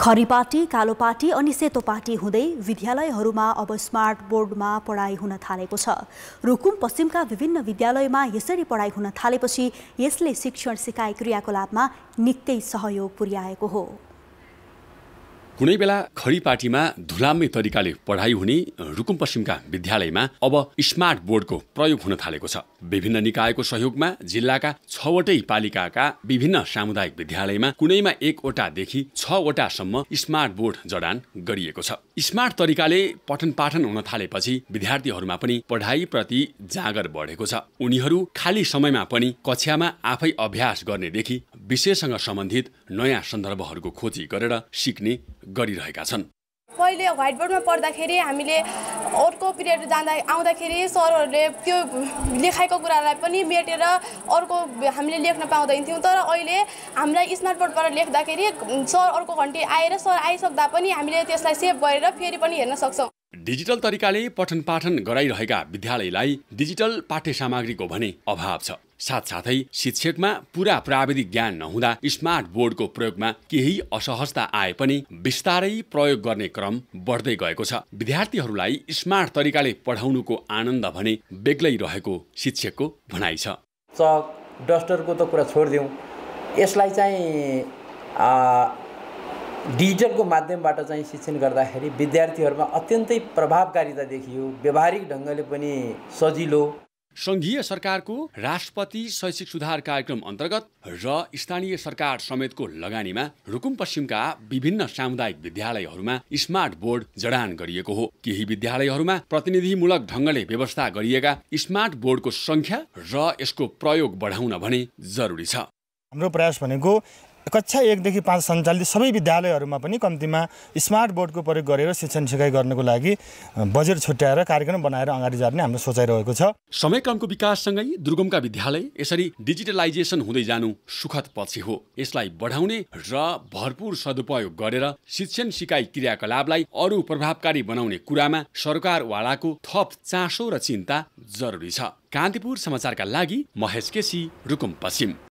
खरी पार्टी कालो पार्टी अनि सेतो पार्टी हुँदै विद्यालयहरूमा अब स्मार्ट बोर्डमा पढाइ हुन थालेको छ रुकुम पश्चिमका विभिन्न विद्यालयमा यसरी पढाइ हुन थालेपछि यसले शिक्षण सिकाइ क्रियाकलापमा निकै सहयोग पुर्याएको हो कुनै बेला खरी पार्टीमा धुलाम्य तरिकाले पढाइ हुने रुकुम पश्चिमका विद्यालयमा अब स्मार्ट बोर्डको प्रयोग हुन थालेको छ विभिन्न निकायको सहयोगमा जिल्लाका छवटै पालिकाका विभिन्न सामुदायिक विद्यालयमा कुनैमा एकवटादेखि छवटासम्म स्मार्ट बोर्ड जडान गरिएको छ स्मार्ट तरिकाले पठन पाठन हुन थालेपछि विद्यार्थीहरूमा पनि पढाइप्रति जागर बढेको छ उनीहरू खाली समयमा पनि कक्षामा आफै अभ्यास गर्नेदेखि विषयसँग सम्बन्धित नयाँ सन्दर्भहरूको खोजी गरेर सिक्ने गरिरहेका छन् अहिले व्हाइट बोर्डमा पढ्दाखेरि हामीले अर्को पिरियड जाँदा आउँदाखेरि सरहरूले त्यो लेखाएको कुरालाई पनि मेटेर अर्को हामीले लेख्न पाउँदैन थियौँ तर अहिले हामीलाई स्मार्ट बोर्डबाट लेख्दाखेरि सर अर्को घन्टी आएर सर आइसक्दा पनि हामीले त्यसलाई सेभ गरेर फेरि पनि हेर्न सक्छौँ डिजिटल तरिकाले पठन पाठन गराइरहेका विद्यालयलाई डिजिटल पाठ्य सामग्रीको भने अभाव छ साथसाथै शिक्षकमा पुरा प्राविधिक ज्ञान नहुँदा स्मार्ट बोर्डको प्रयोगमा केही असहजता आए पनि बिस्तारै प्रयोग गर्ने क्रम बढ्दै गएको छ विद्यार्थीहरूलाई स्मार्ट तरिकाले पढाउनुको आनन्द भने बेग्लै रहेको शिक्षकको भनाइ छ चक डस्टरको त कुरा छोडिदिउँ यसलाई चाहिँ डिजिटलको माध्यमबाट चाहिँ शिक्षण गर्दाखेरि विद्यार्थीहरूमा अत्यन्तै प्रभावकारिता देखियो व्यावहारिक ढङ्गले पनि सजिलो संघीय सरकारको राष्ट्रपति शैक्षिक सुधार कार्यक्रम अन्तर्गत र स्थानीय सरकार समेतको लगानीमा रुकुम पश्चिमका विभिन्न सामुदायिक विद्यालयहरूमा स्मार्ट बोर्ड जडान गरिएको हो केही विद्यालयहरूमा प्रतिनिधिमूलक ढङ्गले व्यवस्था गरिएका स्मार्ट बोर्डको सङ्ख्या र यसको प्रयोग बढाउन भने जरुरी छ हाम्रो प्रयास भनेको कक्षा एकदेखि पाँच सञ्चालित सबै विद्यालयहरूमा पनि कम्तीमा स्मार्ट बोर्डको प्रयोग गरेर शिक्षण सिकाइ गर्नको लागि बजेट छुट्याएर कार्यक्रम बनाएर अगाडि जाने हाम्रो सोचाइरहेको छ समयक्रमको विकाससँगै दुर्गमका विद्यालय यसरी डिजिटलाइजेसन हुँदै जानु सुखद पछि हो यसलाई बढाउने र भरपूर सदुपयोग गरेर शिक्षण सिकाइ क्रियाकलापलाई अरू प्रभावकारी बनाउने कुरामा सरकारवालाको थप चासो र चिन्ता जरुरी छ कान्तिपुर समाचारका लागि महेश केसी रुकुम पश्चिम